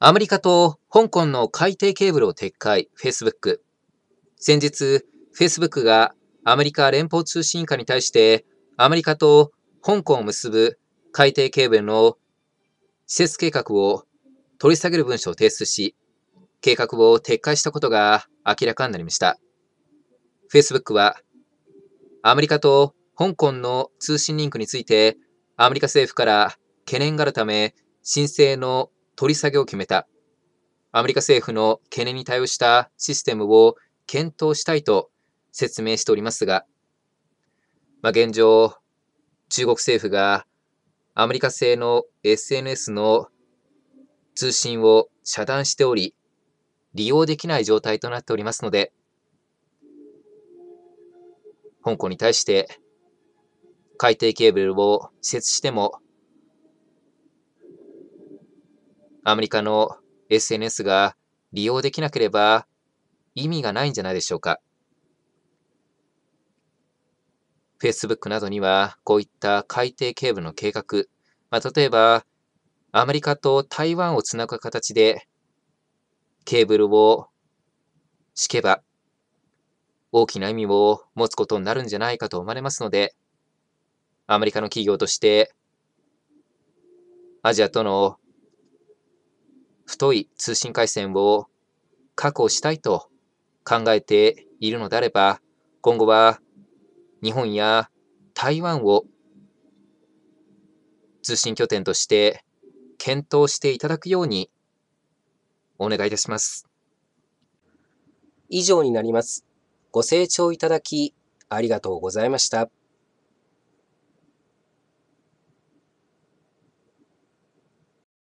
アメリカと香港の海底ケーブルを撤回、Facebook。先日、Facebook がアメリカ連邦通信課に対して、アメリカと香港を結ぶ海底ケーブルの施設計画を取り下げる文書を提出し、計画を撤回したことが明らかになりました。Facebook は、アメリカと香港の通信リンクについて、アメリカ政府から懸念があるため、申請の取り下げを決めた。アメリカ政府の懸念に対応したシステムを検討したいと説明しておりますが、まあ、現状、中国政府がアメリカ製の SNS の通信を遮断しており、利用できない状態となっておりますので、香港に対して海底ケーブルを施設してもアメリカの SNS が利用できなければ意味がないんじゃないでしょうか。Facebook などにはこういった海底ケーブルの計画、まあ、例えばアメリカと台湾をつなぐ形でケーブルを敷けば大きな意味を持つことになるんじゃないかと思われますのでアメリカの企業としてアジアとの太い通信回線を確保したいと考えているのであれば、今後は日本や台湾を通信拠点として検討していただくようにお願いいたします。以上になります。ご清聴いただきありがとうございました。